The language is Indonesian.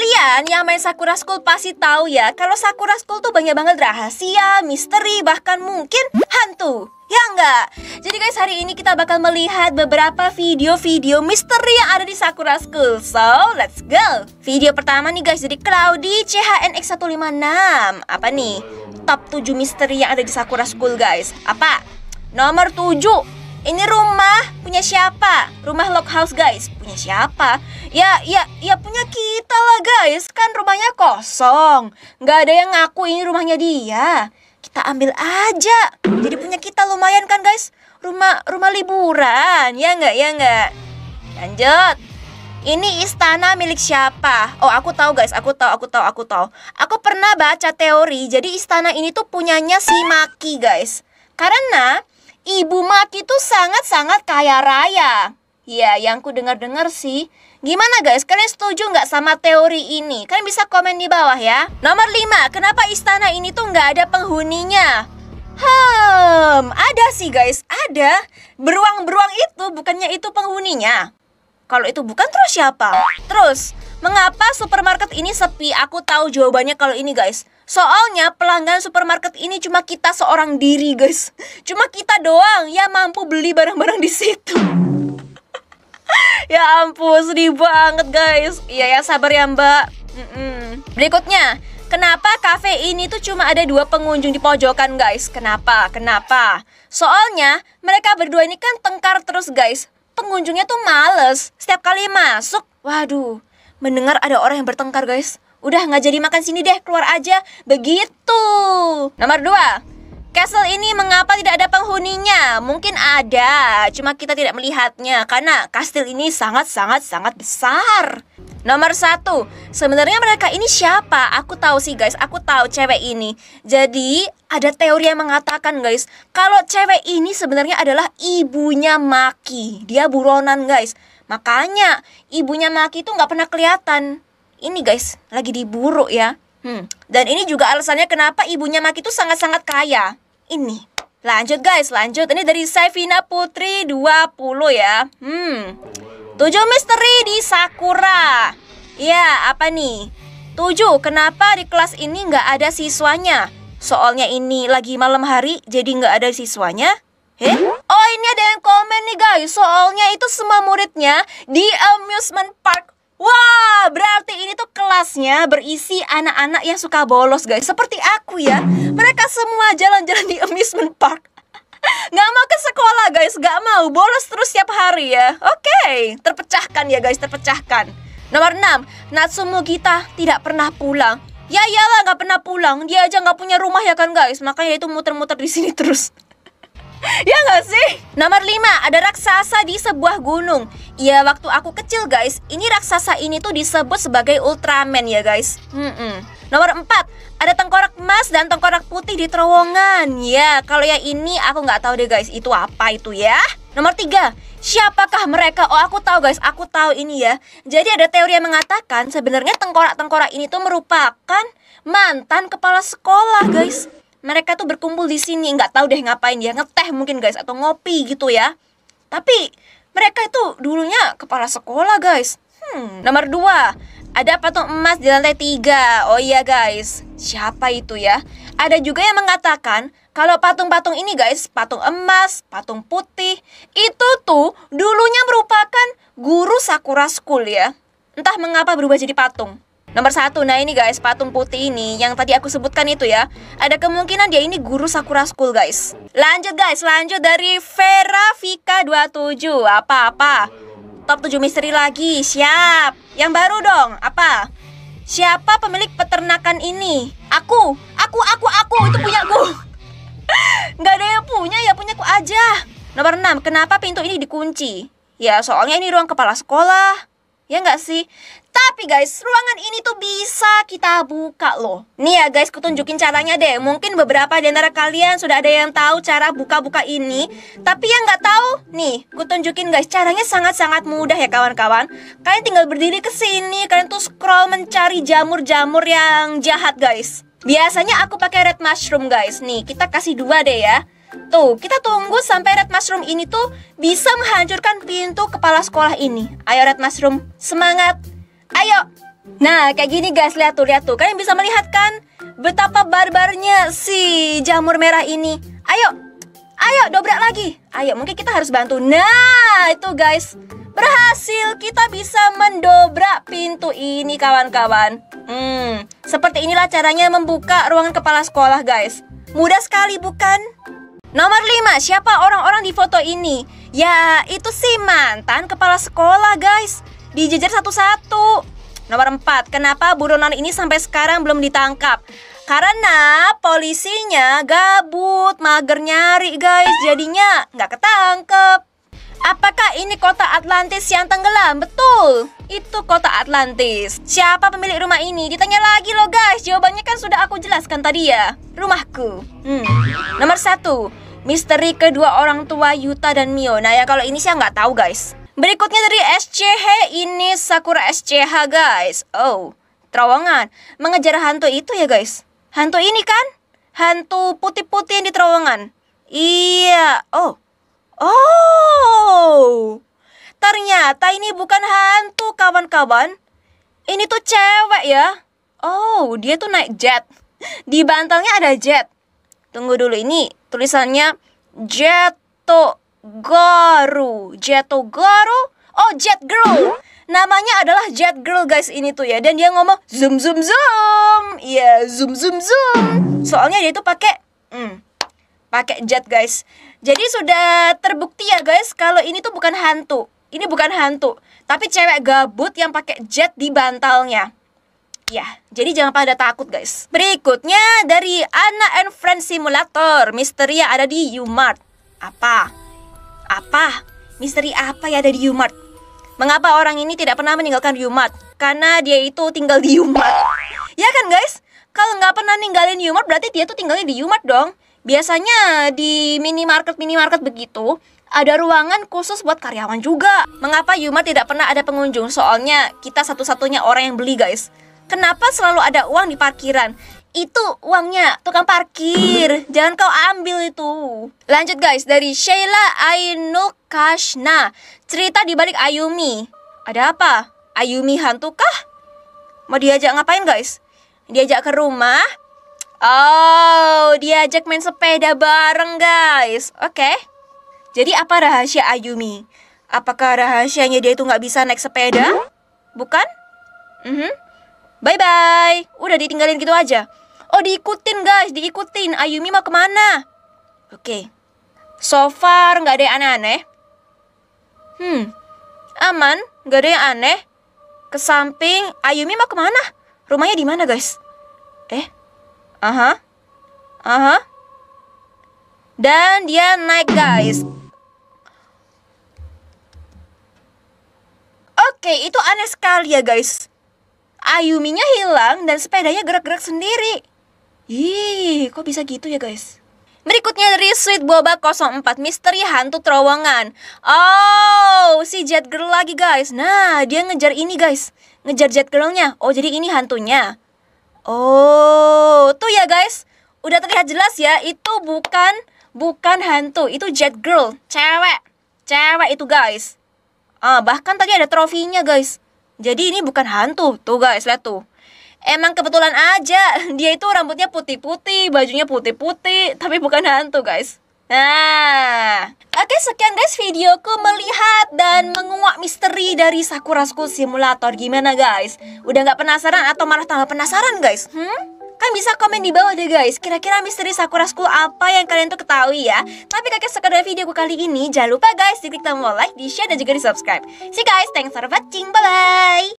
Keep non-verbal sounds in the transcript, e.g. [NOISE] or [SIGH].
Kalian yang main Sakura School pasti tahu ya kalau Sakura School tuh banyak banget rahasia, misteri, bahkan mungkin hantu. Ya enggak? Jadi guys, hari ini kita bakal melihat beberapa video-video misteri yang ada di Sakura School. So, let's go. Video pertama nih guys, jadi Cloudy CHNX156. Apa nih? Top 7 misteri yang ada di Sakura School guys. Apa? Nomor 7, ini rumah punya siapa? Rumah log house guys, punya siapa? Ya, ya, ya punya kita lah guys. Kan rumahnya kosong. Nggak ada yang ngaku ini rumahnya dia. Kita ambil aja. Jadi punya kita lumayan kan guys? Rumah rumah liburan, ya nggak ya nggak. Lanjut. Ini istana milik siapa? Oh, aku tahu guys, aku tahu, aku tahu, aku tahu. Aku pernah baca teori, jadi istana ini tuh punyanya si Maki guys. Karena Ibu Maki tuh sangat-sangat kaya raya. Ya, yang ku dengar-dengar sih. Gimana guys, kalian setuju nggak sama teori ini? Kalian bisa komen di bawah ya. Nomor 5, kenapa istana ini tuh nggak ada penghuninya? Hmm, ada sih guys, ada. Beruang-beruang itu bukannya itu penghuninya. Kalau itu bukan terus siapa? Terus, Mengapa supermarket ini sepi? Aku tahu jawabannya kalau ini guys. Soalnya pelanggan supermarket ini cuma kita seorang diri guys. Cuma kita doang yang mampu beli barang-barang di situ. [LAUGHS] ya ampun, sedih banget guys. Iya ya sabar ya mbak. Mm Berikutnya, Kenapa kafe ini tuh cuma ada dua pengunjung di pojokan guys? Kenapa? Kenapa? Soalnya mereka berdua ini kan tengkar terus guys. Pengunjungnya tuh males. Setiap kali masuk, waduh, mendengar ada orang yang bertengkar guys Udah nggak jadi makan sini deh, keluar aja Begitu Nomor dua Castle ini mengapa tidak ada penghuninya? Mungkin ada, cuma kita tidak melihatnya karena kastil ini sangat-sangat-sangat besar. Nomor satu, sebenarnya mereka ini siapa? Aku tahu sih guys, aku tahu cewek ini. Jadi ada teori yang mengatakan guys, kalau cewek ini sebenarnya adalah ibunya Maki. Dia buronan guys. Makanya ibunya Maki itu nggak pernah kelihatan. Ini guys, lagi diburu ya. Hmm. Dan ini juga alasannya kenapa ibunya Maki itu sangat-sangat kaya. Ini. Lanjut guys, lanjut. Ini dari Saifina Putri 20 ya. Hmm. Tujuh misteri di Sakura. Ya, apa nih? Tujuh, kenapa di kelas ini nggak ada siswanya? Soalnya ini lagi malam hari, jadi nggak ada siswanya. Eh? Oh ini ada yang komen nih guys, soalnya itu semua muridnya di amusement park Wah, berarti ini tuh kelasnya berisi anak-anak yang suka bolos guys Seperti aku ya, mereka semua jalan-jalan di amusement park [LAUGHS] Gak mau ke sekolah guys, gak mau bolos terus setiap hari ya Oke, okay. terpecahkan ya guys, terpecahkan Nomor 6, Natsumu kita tidak pernah pulang Ya iyalah gak pernah pulang, dia aja gak punya rumah ya kan guys Makanya itu muter-muter di sini terus ya nggak sih? Nomor 5, ada raksasa di sebuah gunung. Ya, waktu aku kecil guys, ini raksasa ini tuh disebut sebagai Ultraman ya guys. mm -mm. Nomor 4, ada tengkorak emas dan tengkorak putih di terowongan. Ya, kalau ya ini aku nggak tahu deh guys, itu apa itu ya? Nomor 3, siapakah mereka? Oh, aku tahu guys, aku tahu ini ya. Jadi ada teori yang mengatakan sebenarnya tengkorak-tengkorak ini tuh merupakan mantan kepala sekolah guys mereka tuh berkumpul di sini nggak tahu deh ngapain ya ngeteh mungkin guys atau ngopi gitu ya tapi mereka itu dulunya kepala sekolah guys hmm. nomor dua ada patung emas di lantai tiga oh iya guys siapa itu ya ada juga yang mengatakan kalau patung-patung ini guys, patung emas, patung putih, itu tuh dulunya merupakan guru Sakura School ya. Entah mengapa berubah jadi patung. Nomor satu, nah ini guys, patung putih ini yang tadi aku sebutkan itu ya Ada kemungkinan dia ini guru Sakura School guys Lanjut guys, lanjut dari Vera Vika 27 Apa-apa? Top 7 misteri lagi, siap Yang baru dong, apa? Siapa pemilik peternakan ini? Aku, aku, aku, aku, itu punya aku [LAUGHS] Nggak ada yang punya, ya punya aku aja Nomor 6, kenapa pintu ini dikunci? Ya soalnya ini ruang kepala sekolah Ya nggak sih? Tapi guys, ruangan ini tuh bisa kita buka loh. Nih ya guys, kutunjukin caranya deh. Mungkin beberapa di antara kalian sudah ada yang tahu cara buka-buka ini. Tapi yang nggak tahu, nih, kutunjukin guys. Caranya sangat-sangat mudah ya kawan-kawan. Kalian tinggal berdiri ke sini, kalian tuh scroll mencari jamur-jamur yang jahat guys. Biasanya aku pakai red mushroom guys. Nih, kita kasih dua deh ya. Tuh, kita tunggu sampai Red Mushroom ini tuh bisa menghancurkan pintu kepala sekolah ini. Ayo Red Mushroom, semangat! Ayo. Nah, kayak gini guys, lihat tuh, lihat tuh. Kalian bisa melihat kan betapa barbarnya si jamur merah ini. Ayo. Ayo dobrak lagi. Ayo, mungkin kita harus bantu. Nah, itu guys. Berhasil kita bisa mendobrak pintu ini kawan-kawan. Hmm, seperti inilah caranya membuka ruangan kepala sekolah, guys. Mudah sekali bukan? Nomor 5, siapa orang-orang di foto ini? Ya, itu si mantan kepala sekolah, guys dijejer satu-satu. Nomor empat. kenapa buronan ini sampai sekarang belum ditangkap? Karena polisinya gabut, mager nyari guys, jadinya nggak ketangkep. Apakah ini kota Atlantis yang tenggelam? Betul, itu kota Atlantis. Siapa pemilik rumah ini? Ditanya lagi loh guys, jawabannya kan sudah aku jelaskan tadi ya. Rumahku. Hmm. Nomor satu, misteri kedua orang tua Yuta dan Mio. Nah ya kalau ini sih nggak tahu guys. Berikutnya dari SCH, ini Sakura SCH guys. Oh, terowongan. Mengejar hantu itu ya guys. Hantu ini kan? Hantu putih-putih yang di terowongan. Iya, oh. Oh. Ternyata ini bukan hantu kawan-kawan. Ini tuh cewek ya. Oh, dia tuh naik jet. Di bantalnya ada jet. Tunggu dulu ini tulisannya jet tuh. Garu Jeto Garu Oh, Jet Girl. Namanya adalah Jet Girl guys ini tuh ya. Dan dia ngomong zoom zoom zoom. Iya, yeah, zoom zoom zoom. Soalnya dia itu pakai hmm, pakai jet guys. Jadi sudah terbukti ya guys kalau ini tuh bukan hantu. Ini bukan hantu, tapi cewek gabut yang pakai jet di bantalnya. Ya, jadi jangan pada takut guys. Berikutnya dari Anna and Friends Simulator, misteri ada di Umart. Apa? Apa? Misteri apa ya ada di Yumart? Mengapa orang ini tidak pernah meninggalkan Yumart? Karena dia itu tinggal di Yumart. Ya kan guys? Kalau nggak pernah ninggalin Yumart berarti dia tuh tinggalnya di Yumart dong. Biasanya di minimarket-minimarket begitu ada ruangan khusus buat karyawan juga. Mengapa Yumart tidak pernah ada pengunjung? Soalnya kita satu-satunya orang yang beli guys. Kenapa selalu ada uang di parkiran? itu uangnya tukang parkir jangan kau ambil itu lanjut guys dari Sheila Ainukashna cerita di balik Ayumi ada apa Ayumi hantu kah mau diajak ngapain guys diajak ke rumah oh diajak main sepeda bareng guys oke okay. jadi apa rahasia Ayumi apakah rahasianya dia itu nggak bisa naik sepeda bukan mm -hmm. Bye-bye. Udah ditinggalin gitu aja. Oh diikutin guys, diikutin. Ayumi mau kemana? Oke. Okay. So far nggak ada yang aneh-aneh. Hmm, aman, nggak ada yang aneh. Ke samping, Ayumi mau kemana? Rumahnya di mana guys? Eh, aha, aha. Dan dia naik guys. Oke, itu aneh sekali ya guys. Ayuminya hilang dan sepedanya gerak-gerak sendiri. Ih, kok bisa gitu ya guys? Berikutnya dari Sweet Boba 04 Misteri Hantu Terowongan Oh, si Jet Girl lagi guys Nah, dia ngejar ini guys Ngejar Jet Girlnya Oh, jadi ini hantunya Oh, tuh ya guys Udah terlihat jelas ya Itu bukan bukan hantu Itu Jet Girl, cewek Cewek itu guys ah, Bahkan tadi ada trofinya guys Jadi ini bukan hantu Tuh guys, lihat tuh Emang kebetulan aja, [LAUGHS] dia itu rambutnya putih-putih, bajunya putih-putih, tapi bukan hantu guys. Nah, oke okay, sekian guys videoku melihat dan menguak misteri dari Sakura School Simulator gimana guys? Udah nggak penasaran atau malah tambah penasaran guys? Hmm? Kan bisa komen di bawah deh guys, kira-kira misteri Sakura School apa yang kalian tuh ketahui ya? Tapi kakek sekedar videoku kali ini, jangan lupa guys, di klik tombol like, di share, dan juga di subscribe. See guys, thanks for watching, bye-bye!